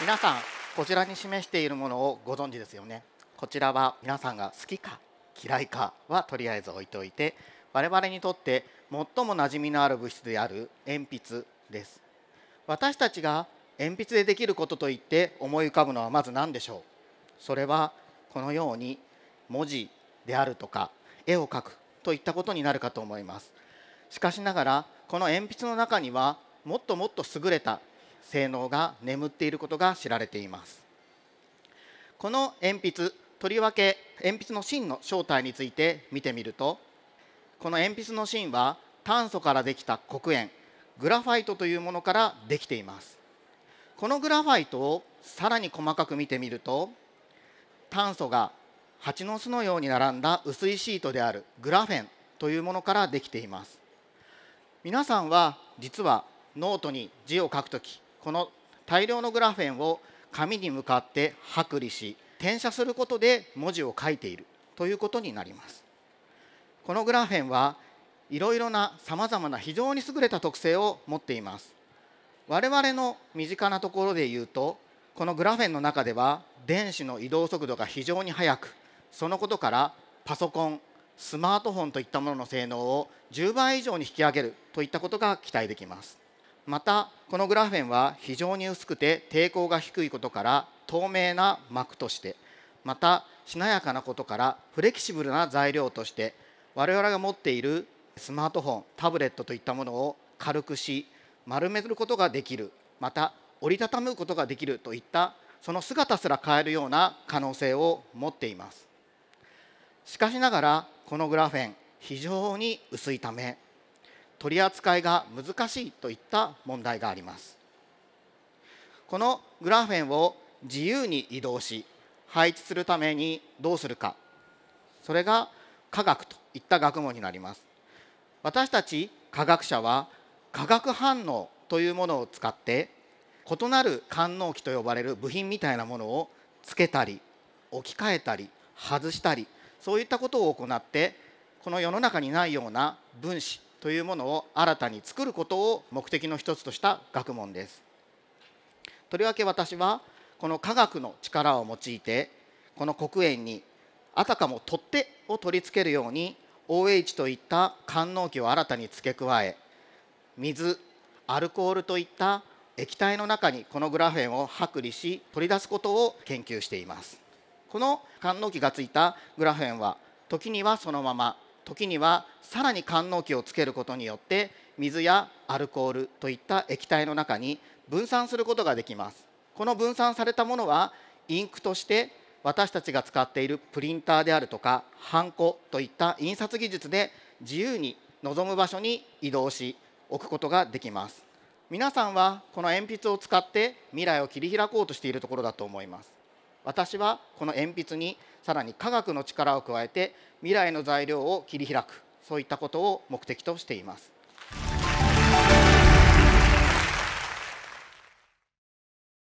皆さんこちらに示しているものをご存知ですよねこちらは皆さんが好きか嫌いかはとりあえず置いといて我々にとって最も馴染みのある物質である鉛筆です私たちが鉛筆でできることといって思い浮かぶのはまず何でしょうそれはこのように文字であるとか絵を描くといったことになるかと思いますしかしながらこの鉛筆の中にはもっともっと優れた性能が眠っていることが知られていますこの鉛筆とりわけ鉛筆の芯の正体について見てみるとこの鉛筆の芯は炭素からできた黒鉛グラファイトというものからできていますこのグラファイトをさらに細かく見てみると炭素が蜂の巣のように並んだ薄いシートであるグラフェンというものからできています皆さんは実はノートに字を書くときこの大量のグラフェンを紙に向かって剥離し転写することで文字を書いているということになりますこのグラフェンはいろいろなさまざまな非常に優れた特性を持っています我々の身近なところで言うとこのグラフェンの中では電子の移動速度が非常に速くそのことからパソコンスマートフォンといったものの性能を10倍以上に引き上げるといったことが期待できますまたこのグラフェンは非常に薄くて抵抗が低いことから透明な膜としてまたしなやかなことからフレキシブルな材料として我々が持っているスマートフォンタブレットといったものを軽くし丸めることができるまた折りたたむことができるといったその姿すら変えるような可能性を持っていますしかしながらこのグラフェン非常に薄いため取り扱いが難しいといった問題がありますこのグラフェンを自由に移動し配置するためにどうするかそれが科学といった学問になります私たち科学者は化学反応というものを使って異なる官能器と呼ばれる部品みたいなものをつけたり置き換えたり外したりそういったことを行ってこの世の中にないような分子というものを新たに作ることを目的の一つとした学問です。とりわけ私はこの科学の力を用いてこの黒鉛にあたかも取っ手を取り付けるように OH といった官能器を新たに付け加え水アルコールといった液体の中にこのグラフェンを剥離し取り出すことを研究していますこの官能器がついたグラフェンは時にはそのまま時にはさらに官能器をつけることによって水やアルコールといった液体の中に分散することができますこの分散されたものはインクとして私たちが使っているプリンターであるとかハンコといった印刷技術で自由に望む場所に移動し置くことができます皆さんはこの鉛筆を使って未来を切り開こうとしているところだと思います私はこの鉛筆にさらに科学の力を加えて未来の材料を切り開くそういったことを目的としています